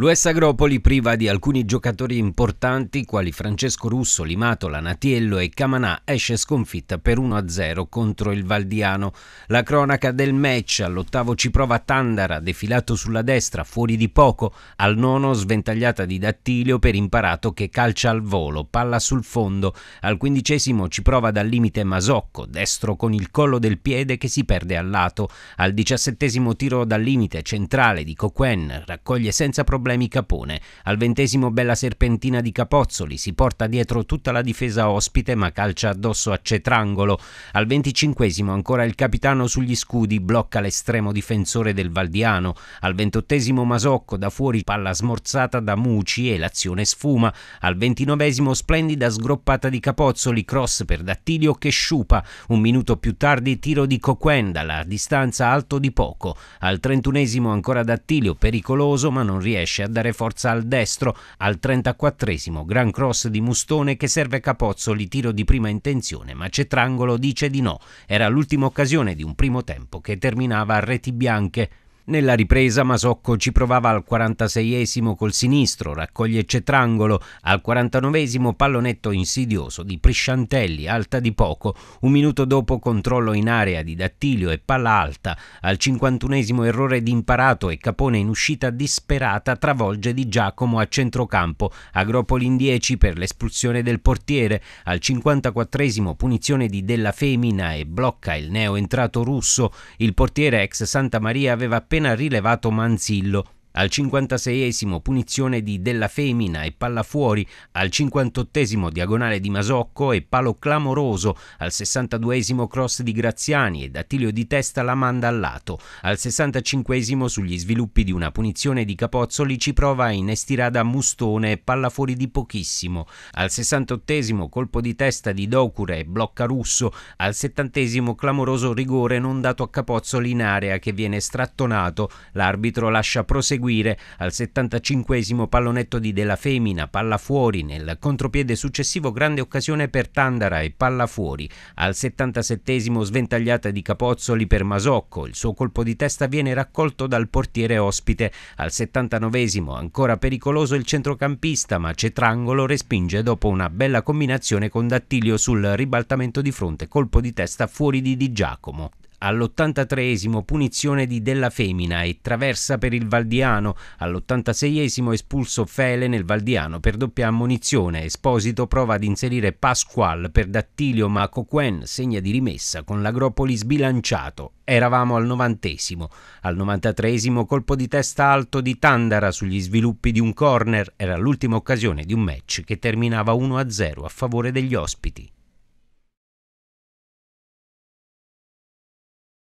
L'US Agropoli priva di alcuni giocatori importanti quali Francesco Russo, Limatola, Natiello e Camanà esce sconfitta per 1-0 contro il Valdiano. La cronaca del match all'ottavo ci prova Tandara, defilato sulla destra, fuori di poco, al nono sventagliata di Dattilio per imparato che calcia al volo, palla sul fondo. Al quindicesimo ci prova dal limite Masocco, destro con il collo del piede che si perde al lato. Al diciassettesimo tiro dal limite centrale di Coquen raccoglie senza problemi problemi Capone. Al ventesimo bella serpentina di Capozzoli si porta dietro tutta la difesa ospite ma calcia addosso a Cetrangolo. Al venticinquesimo ancora il capitano sugli scudi blocca l'estremo difensore del Valdiano. Al ventottesimo Masocco da fuori palla smorzata da Muci e l'azione sfuma. Al ventinovesimo splendida sgroppata di Capozzoli, cross per Dattilio che sciupa. Un minuto più tardi tiro di Coquen dalla distanza alto di poco. Al trentunesimo ancora Dattilio pericoloso ma non riesce riesce a dare forza al destro, al 34 gran cross di Mustone che serve Capozzoli, tiro di prima intenzione, ma Cetrangolo dice di no. Era l'ultima occasione di un primo tempo che terminava a reti bianche. Nella ripresa Masocco ci provava al 46esimo col sinistro, raccoglie Cetrangolo, al 49esimo pallonetto insidioso di Prisciantelli, alta di poco, un minuto dopo controllo in area di Dattilio e palla alta, al 51esimo errore di Imparato e Capone in uscita disperata travolge di Giacomo a centrocampo, Agropoli in 10 per l'espulsione del portiere, al 54esimo punizione di Della Femina e blocca il neo entrato russo, il portiere ex Santa Maria aveva appena appena rilevato Manzillo, al 56esimo punizione di Della Femina e palla fuori, al 58esimo diagonale di Masocco e palo clamoroso, al 62esimo cross di Graziani e Dattilio di testa la manda al lato, al 65esimo sugli sviluppi di una punizione di Capozzoli ci prova in estirada Mustone e palla fuori di pochissimo, al 68esimo colpo di testa di Docure e blocca Russo, al 70esimo clamoroso rigore non dato a Capozzoli in area che viene strattonato, l'arbitro lascia proseguire seguire al 75 pallonetto di Della Femina, palla fuori, nel contropiede successivo grande occasione per Tandara e palla fuori, al 77 sventagliata di Capozzoli per Masocco, il suo colpo di testa viene raccolto dal portiere ospite, al 79 ancora pericoloso il centrocampista ma Cetrangolo respinge dopo una bella combinazione con Dattilio sul ribaltamento di fronte, colpo di testa fuori di Di Giacomo all'83esimo punizione di Della Femina e traversa per il Valdiano, all'86esimo espulso Fele nel Valdiano per doppia ammonizione, Esposito prova ad inserire Pasqual per Dattilio ma Coquen segna di rimessa con l'Agropoli sbilanciato. Eravamo al novantesimo, al 93esimo colpo di testa alto di Tandara sugli sviluppi di un corner, era l'ultima occasione di un match che terminava 1-0 a favore degli ospiti.